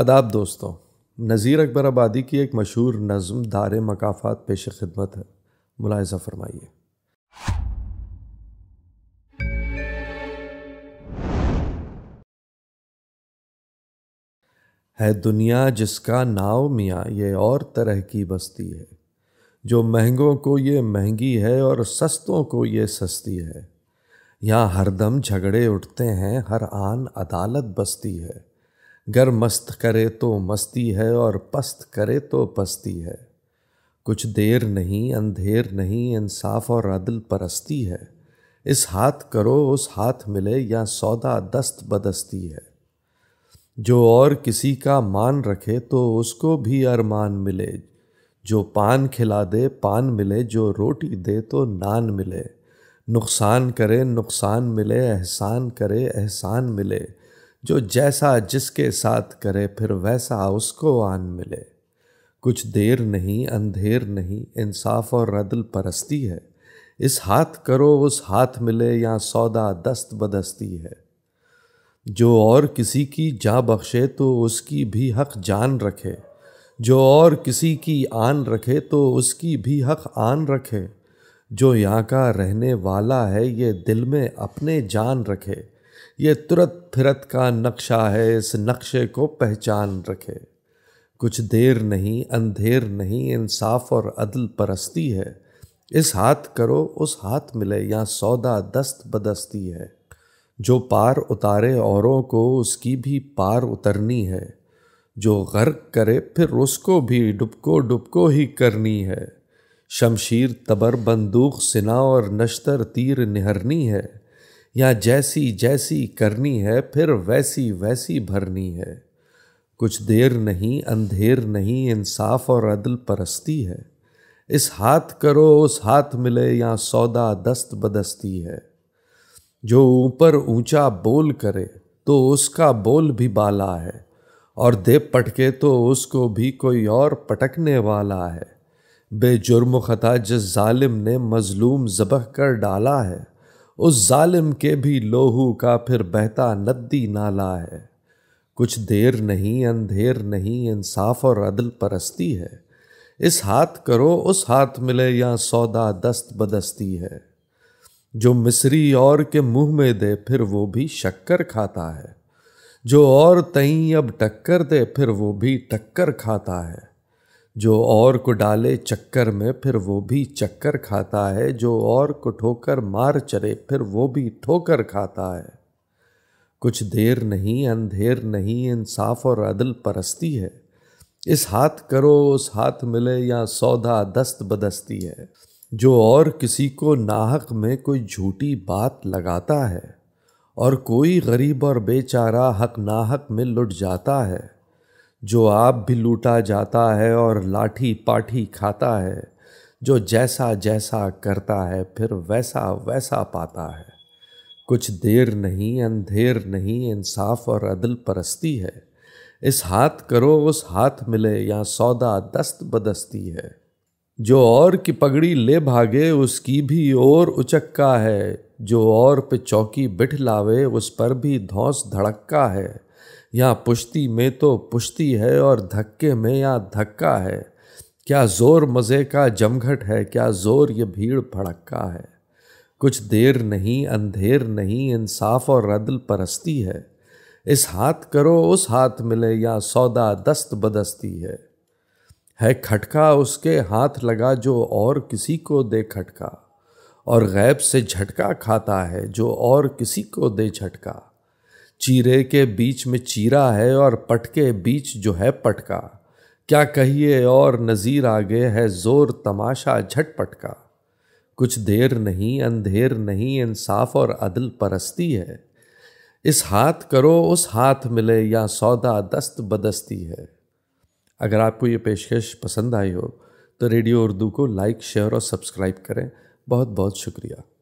आदाब दोस्तों नज़ीर अकबर आबादी की एक मशहूर नज़म दार मकाफात पेश खिदमत है मुलायजा फरमाइए है दुनिया जिसका नाव मियाँ ये और तरह की बस्ती है जो महंगों को ये महंगी है और सस्तों को ये सस्ती है यहाँ हरदम झगड़े उठते हैं हर आन अदालत बसती है गर मस्त करे तो मस्ती है और पस्त करे तो पस्ती है कुछ देर नहीं अंधेर नहीं इंसाफ और अदल परस्ती है इस हाथ करो उस हाथ मिले या सौदा दस्त बदस्ती है जो और किसी का मान रखे तो उसको भी अरमान मिले जो पान खिला दे पान मिले जो रोटी दे तो नान मिले नुकसान करे नुकसान मिले एहसान करे एहसान मिले जो जैसा जिसके साथ करे फिर वैसा उसको आन मिले कुछ देर नहीं अंधेर नहीं इंसाफ और रदल परस्ती है इस हाथ करो उस हाथ मिले या सौदा दस्त बदस्ती है जो और किसी की जा बख्शे तो उसकी भी हक जान रखे जो और किसी की आन रखे तो उसकी भी हक आन रखे जो यहाँ का रहने वाला है ये दिल में अपने जान रखे ये तुरंत फिरत का नक्शा है इस नक्शे को पहचान रखे कुछ देर नहीं अंधेर नहीं इंसाफ और अदल परस्ती है इस हाथ करो उस हाथ मिले यहाँ सौदा दस्त बदस्ती है जो पार उतारे औरों को उसकी भी पार उतरनी है जो गर्क करे फिर उसको भी डुबको डुबको ही करनी है शमशीर तबर बंदूक सिना और नश्तर तीर निहरनी है या जैसी जैसी करनी है फिर वैसी वैसी भरनी है कुछ देर नहीं अंधेर नहीं इंसाफ और अदल परस्ती है इस हाथ करो उस हाथ मिले या सौदा दस्त बदस्ती है जो ऊपर ऊंचा बोल करे तो उसका बोल भी बाला है और दे पटके तो उसको भी कोई और पटकने वाला है बेजुर्म ख़ता जिस जालिम ने मज़लूम जबह कर डाला है उस जालिम के भी लोहू का फिर बहता नदी नाला है कुछ देर नहीं अंधेर नहीं इंसाफ और अदल परस्ती है इस हाथ करो उस हाथ मिले या सौदा दस्त बदस्ती है जो मिस्री और के मुंह में दे फिर वो भी शक्कर खाता है जो और तई अब टक्कर दे फिर वो भी टक्कर खाता है जो और को डाले चक्कर में फिर वो भी चक्कर खाता है जो और को ठोकर मार चले फिर वो भी ठोकर खाता है कुछ देर नहीं अंधेर नहीं इंसाफ और अदल परस्ती है इस हाथ करो उस हाथ मिले या सौदा दस्त बदस्ती है जो और किसी को नाहक में कोई झूठी बात लगाता है और कोई गरीब और बेचारा हक नाहक में लुट जाता है जो आप भी लूटा जाता है और लाठी पाठी खाता है जो जैसा जैसा करता है फिर वैसा वैसा पाता है कुछ देर नहीं अंधेर नहीं इंसाफ और अदल परस्ती है इस हाथ करो उस हाथ मिले यहाँ सौदा दस्त बदस्ती है जो और की पगड़ी ले भागे उसकी भी और उचक्का है जो और पे चौकी बिठ लावे उस पर भी धौस धड़क्का है या पुश्ती में तो पुश्ती है और धक्के में या धक्का है क्या जोर मज़े का जमघट है क्या जोर ये भीड़ भड़क्का है कुछ देर नहीं अंधेर नहीं इंसाफ और रदल परस्ती है इस हाथ करो उस हाथ मिले या सौदा दस्त बदस्ती है है खटका उसके हाथ लगा जो और किसी को दे खटका और गैब से झटका खाता है जो और किसी को दे झटका चीरे के बीच में चीरा है और पटके बीच जो है पटका क्या कहिए और नज़ीर आगे है ज़ोर तमाशा झटपट का कुछ देर नहीं अंधेर नहीं इंसाफ और अदल परस्ती है इस हाथ करो उस हाथ मिले या सौदा दस्त बदस्ती है अगर आपको ये पेशकश पसंद आई हो तो रेडियो उर्दू को लाइक शेयर और सब्सक्राइब करें बहुत बहुत शुक्रिया